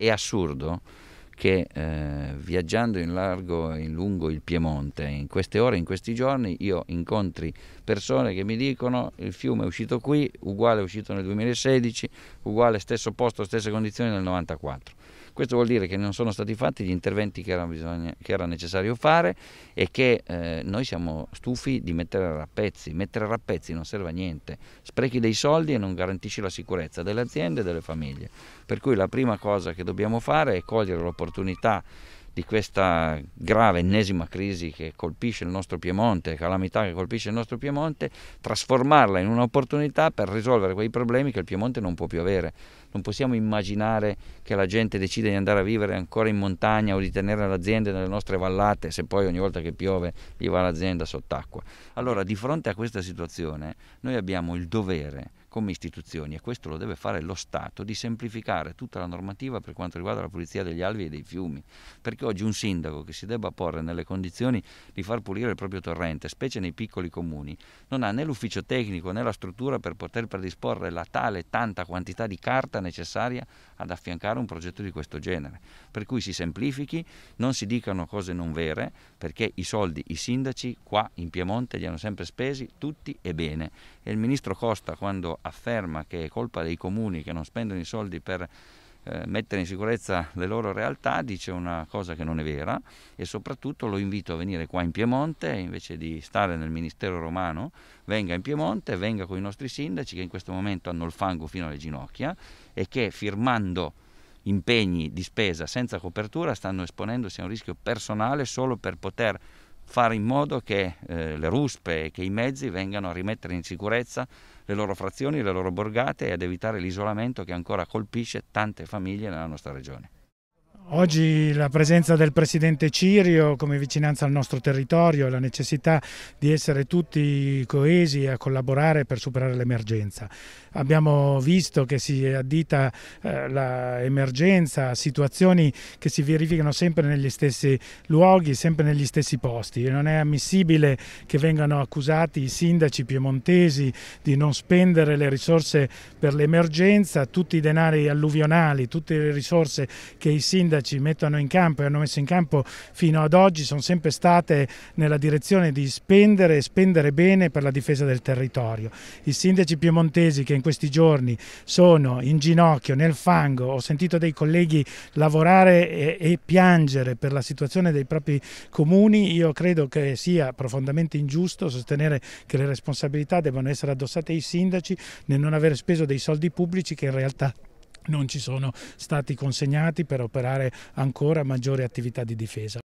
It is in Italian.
È assurdo che eh, viaggiando in largo e in lungo il Piemonte, in queste ore, in questi giorni, io incontri persone che mi dicono il fiume è uscito qui, uguale è uscito nel 2016, uguale stesso posto, stesse condizioni nel 1994. Questo vuol dire che non sono stati fatti gli interventi che era, bisogna, che era necessario fare e che eh, noi siamo stufi di mettere a rappezzi. Mettere a rappezzi non serve a niente, sprechi dei soldi e non garantisci la sicurezza delle aziende e delle famiglie. Per cui la prima cosa che dobbiamo fare è cogliere l'opportunità di questa grave ennesima crisi che colpisce il nostro Piemonte, calamità che colpisce il nostro Piemonte, trasformarla in un'opportunità per risolvere quei problemi che il Piemonte non può più avere. Non possiamo immaginare che la gente decida di andare a vivere ancora in montagna o di tenere l'azienda nelle nostre vallate se poi ogni volta che piove gli va l'azienda sott'acqua. Allora, di fronte a questa situazione, noi abbiamo il dovere come istituzioni e questo lo deve fare lo Stato, di semplificare tutta la normativa per quanto riguarda la pulizia degli alvei e dei fiumi, perché oggi un sindaco che si debba porre nelle condizioni di far pulire il proprio torrente, specie nei piccoli comuni, non ha né l'ufficio tecnico né la struttura per poter predisporre la tale tanta quantità di carta necessaria ad affiancare un progetto di questo genere. Per cui si semplifichi, non si dicano cose non vere, perché i soldi i sindaci qua in Piemonte li hanno sempre spesi tutti e bene. E il ministro Costa quando afferma che è colpa dei comuni che non spendono i soldi per eh, mettere in sicurezza le loro realtà dice una cosa che non è vera e soprattutto lo invito a venire qua in Piemonte invece di stare nel ministero romano venga in Piemonte, venga con i nostri sindaci che in questo momento hanno il fango fino alle ginocchia e che firmando impegni di spesa senza copertura stanno esponendosi a un rischio personale solo per poter fare in modo che eh, le ruspe e che i mezzi vengano a rimettere in sicurezza le loro frazioni, le loro borgate e ad evitare l'isolamento che ancora colpisce tante famiglie nella nostra regione. Oggi la presenza del Presidente Cirio come vicinanza al nostro territorio e la necessità di essere tutti coesi a collaborare per superare l'emergenza. Abbiamo visto che si addita eh, l'emergenza, situazioni che si verificano sempre negli stessi luoghi, sempre negli stessi posti e non è ammissibile che vengano accusati i sindaci piemontesi di non spendere le risorse per l'emergenza, tutti i denari alluvionali, tutte le risorse che i sindaci sindaci mettono in campo e hanno messo in campo fino ad oggi sono sempre state nella direzione di spendere e spendere bene per la difesa del territorio. I sindaci piemontesi che in questi giorni sono in ginocchio, nel fango, ho sentito dei colleghi lavorare e, e piangere per la situazione dei propri comuni, io credo che sia profondamente ingiusto sostenere che le responsabilità debbano essere addossate ai sindaci nel non aver speso dei soldi pubblici che in realtà non ci sono stati consegnati per operare ancora maggiore attività di difesa.